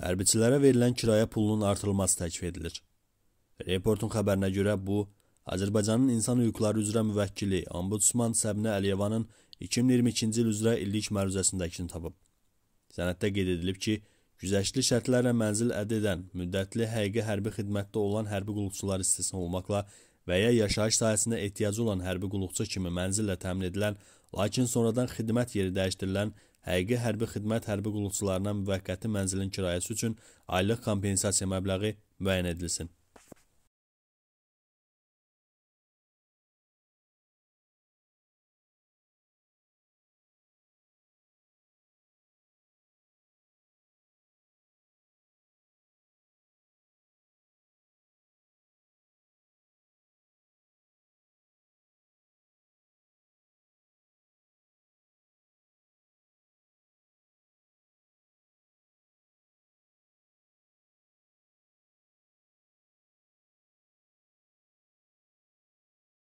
Hərbiçilərə verilən kirayə pulunun artırılması təklif edilir. Reportun xəbərinə görə bu, Azərbaycanın İnsan Hüquqları üzrə müvəkkili Ombudsman Səbinə Əliyevanın 2022-ci il üzrə illik məruzəsindəkini tapıb. Sənəddə qeyd edilib ki, güzəştli şərtlərlə mənzil əldə edən müddətli həqiqi hərbi xidmətdə olan hərbi qulluqçular istisna olmaqla və ya yaşayış sahəsinə ehtiyacı olan hərbi qulluqçu kimi mənzillə təmin edilən, lakin sonradan xidmət yeri dəyişdirilən həqiqi hərbi xidmət hərbi qulluqçularına müvəqqəti mənzilin kirayəsi üçün aylıq kompensasiya məbləği müəyyən edilsin.